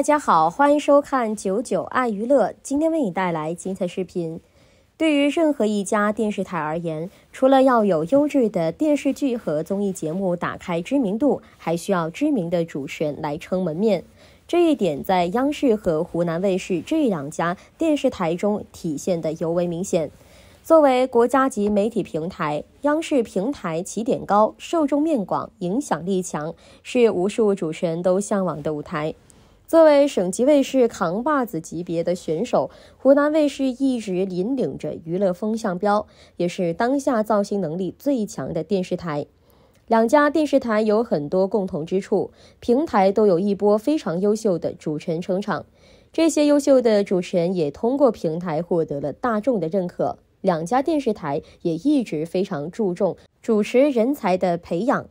大家好，欢迎收看九九爱娱乐。今天为你带来精彩视频。对于任何一家电视台而言，除了要有优质的电视剧和综艺节目打开知名度，还需要知名的主持人来撑门面。这一点在央视和湖南卫视这两家电视台中体现的尤为明显。作为国家级媒体平台，央视平台起点高，受众面广，影响力强，是无数主持人都向往的舞台。作为省级卫视扛把子级别的选手，湖南卫视一直引领着娱乐风向标，也是当下造星能力最强的电视台。两家电视台有很多共同之处，平台都有一波非常优秀的主持人撑场。这些优秀的主持人也通过平台获得了大众的认可。两家电视台也一直非常注重主持人才的培养。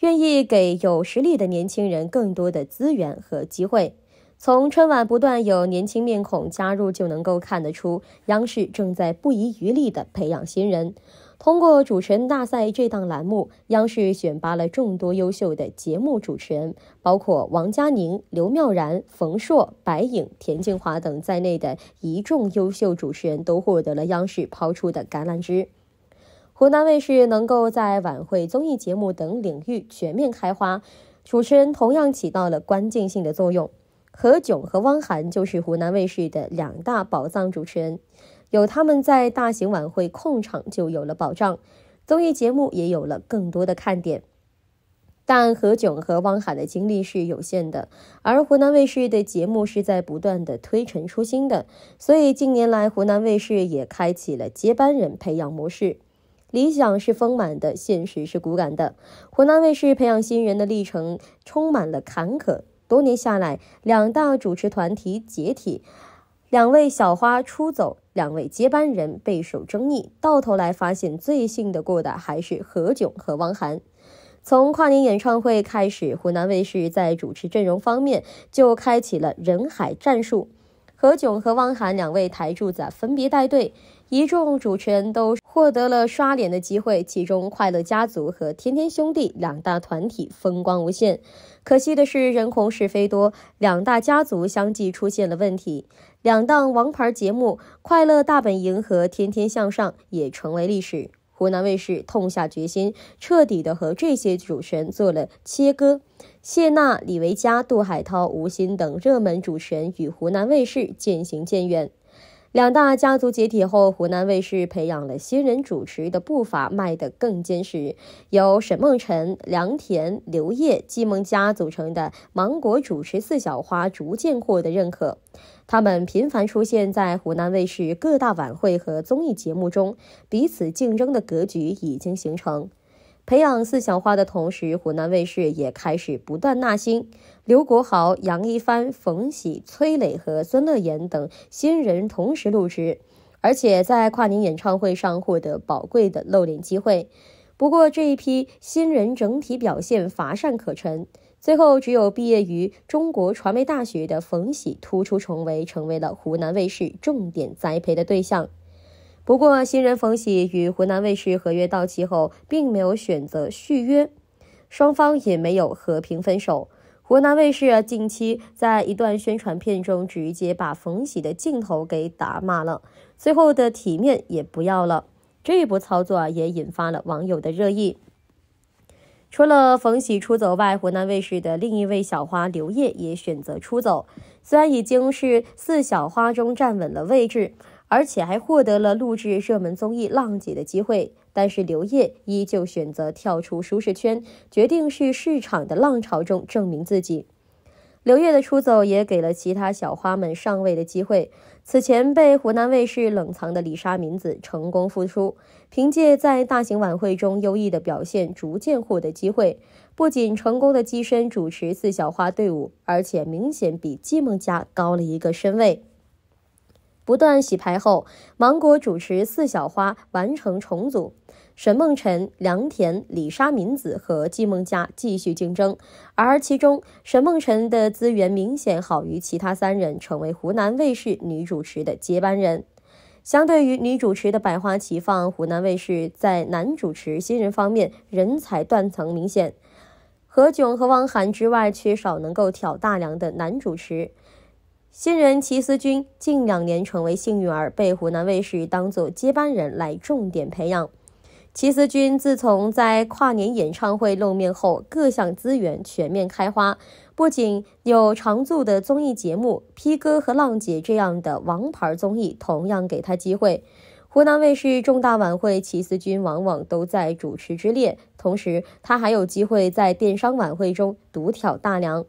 愿意给有实力的年轻人更多的资源和机会。从春晚不断有年轻面孔加入就能够看得出，央视正在不遗余力地培养新人。通过主持人大赛这档栏目，央视选拔了众多优秀的节目主持人，包括王嘉宁、刘妙然、冯硕、白影、田静华等在内的一众优秀主持人，都获得了央视抛出的橄榄枝。湖南卫视能够在晚会、综艺节目等领域全面开花，主持人同样起到了关键性的作用。何炅和汪涵就是湖南卫视的两大宝藏主持人，有他们在大型晚会控场就有了保障，综艺节目也有了更多的看点。但何炅和汪涵的精力是有限的，而湖南卫视的节目是在不断的推陈出新的，所以近年来湖南卫视也开启了接班人培养模式。理想是丰满的，现实是骨感的。湖南卫视培养新人的历程充满了坎坷。多年下来，两大主持团体解体，两位小花出走，两位接班人备受争议。到头来，发现最信得过的还是何炅和汪涵。从跨年演唱会开始，湖南卫视在主持阵容方面就开启了人海战术。何炅和汪涵两位台柱子分别带队，一众主持人都获得了刷脸的机会。其中，快乐家族和天天兄弟两大团体风光无限。可惜的是，人红是非多，两大家族相继出现了问题。两档王牌节目《快乐大本营》和《天天向上》也成为历史。湖南卫视痛下决心，彻底的和这些主持人做了切割。谢娜、李维嘉、杜海涛、吴昕等热门主持人与湖南卫视渐行渐远。两大家族解体后，湖南卫视培养了新人主持的步伐迈得更坚实。由沈梦辰、梁田、刘烨、季梦佳组成的芒果主持四小花逐渐获得认可，他们频繁出现在湖南卫视各大晚会和综艺节目中，彼此竞争的格局已经形成。培养四小花的同时，湖南卫视也开始不断纳新，刘国豪、杨一帆、冯喜、崔磊和孙乐言等新人同时入职，而且在跨年演唱会上获得宝贵的露脸机会。不过，这一批新人整体表现乏善可陈，最后只有毕业于中国传媒大学的冯喜突出重围，成为了湖南卫视重点栽培的对象。不过，新人冯喜与湖南卫视合约到期后，并没有选择续约，双方也没有和平分手。湖南卫视近期在一段宣传片中直接把冯喜的镜头给打码了，最后的体面也不要了。这一波操作也引发了网友的热议。除了冯喜出走外，湖南卫视的另一位小花刘烨也选择出走，虽然已经是四小花中站稳了位置。而且还获得了录制热门综艺《浪姐》的机会，但是刘烨依旧选择跳出舒适圈，决定去市场的浪潮中证明自己。刘烨的出走也给了其他小花们上位的机会。此前被湖南卫视冷藏的李莎敏子成功复出，凭借在大型晚会中优异的表现，逐渐获得机会。不仅成功的跻身主持四小花队伍，而且明显比季梦佳高了一个身位。不断洗牌后，芒果主持四小花完成重组，沈梦辰、梁田、李莎敏子和季梦佳继续竞争，而其中沈梦辰的资源明显好于其他三人，成为湖南卫视女主持的接班人。相对于女主持的百花齐放，湖南卫视在男主持新人方面人才断层明显，何炅和汪涵之外，缺少能够挑大梁的男主持。新人齐思钧近两年成为幸运儿，被湖南卫视当做接班人来重点培养。齐思钧自从在跨年演唱会露面后，各项资源全面开花，不仅有常驻的综艺节目《P 哥和浪姐》这样的王牌综艺，同样给他机会。湖南卫视重大晚会，齐思钧往往都在主持之列，同时他还有机会在电商晚会中独挑大梁。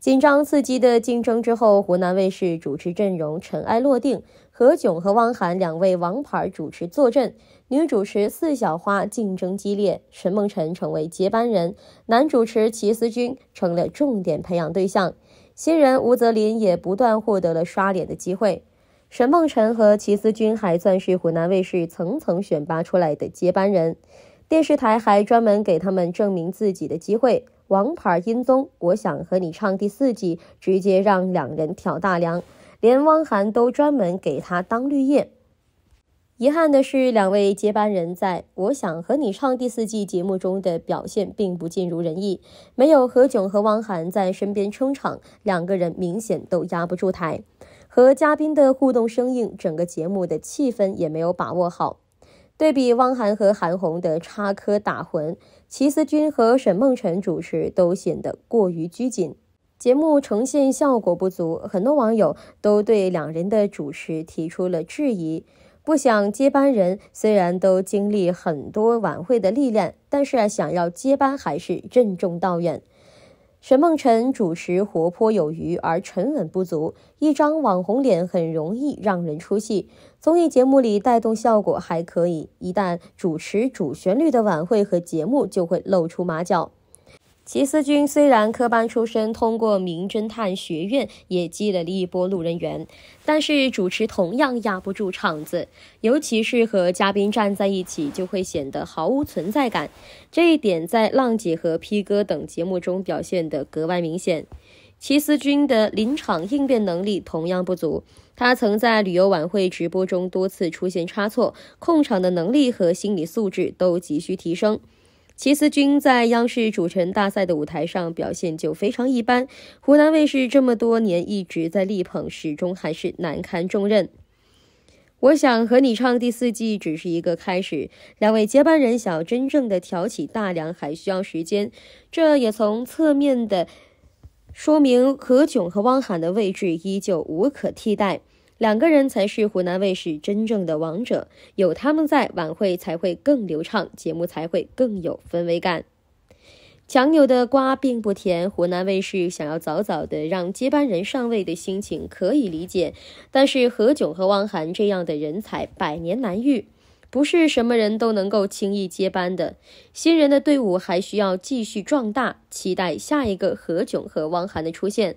紧张刺激的竞争之后，湖南卫视主持阵容尘埃落定，何炅和汪涵两位王牌主持坐镇，女主持四小花竞争激烈，沈梦辰成为接班人，男主持齐思钧成了重点培养对象，新人吴泽林也不断获得了刷脸的机会。沈梦辰和齐思钧还算是湖南卫视层层选拔出来的接班人，电视台还专门给他们证明自己的机会。王牌音综，我想和你唱第四季，直接让两人挑大梁，连汪涵都专门给他当绿叶。遗憾的是，两位接班人在《我想和你唱第四季》节目中的表现并不尽如人意，没有何炅和汪涵在身边撑场，两个人明显都压不住台，和嘉宾的互动生硬，整个节目的气氛也没有把握好。对比汪涵和韩红的插科打诨。齐思钧和沈梦辰主持都显得过于拘谨，节目呈现效果不足，很多网友都对两人的主持提出了质疑。不想接班人虽然都经历很多晚会的历练，但是想要接班还是任重道远。沈梦辰主持活泼有余，而沉稳不足。一张网红脸很容易让人出戏，综艺节目里带动效果还可以，一旦主持主旋律的晚会和节目，就会露出马脚。齐思钧虽然科班出身，通过名侦探学院也积累了一波路人缘，但是主持同样压不住场子，尤其是和嘉宾站在一起，就会显得毫无存在感。这一点在《浪姐》和《P 哥》等节目中表现得格外明显。齐思钧的临场应变能力同样不足，他曾在旅游晚会直播中多次出现差错，控场的能力和心理素质都急需提升。齐思钧在央视主持人大赛的舞台上表现就非常一般，湖南卫视这么多年一直在力捧，始终还是难堪重任。我想和你唱第四季只是一个开始，两位接班人想要真正的挑起大梁，还需要时间。这也从侧面的说明何炅和汪涵的位置依旧无可替代。两个人才是湖南卫视真正的王者，有他们在，晚会才会更流畅，节目才会更有氛围感。强扭的瓜并不甜，湖南卫视想要早早的让接班人上位的心情可以理解，但是何炅和汪涵这样的人才百年难遇，不是什么人都能够轻易接班的。新人的队伍还需要继续壮大，期待下一个何炅和汪涵的出现。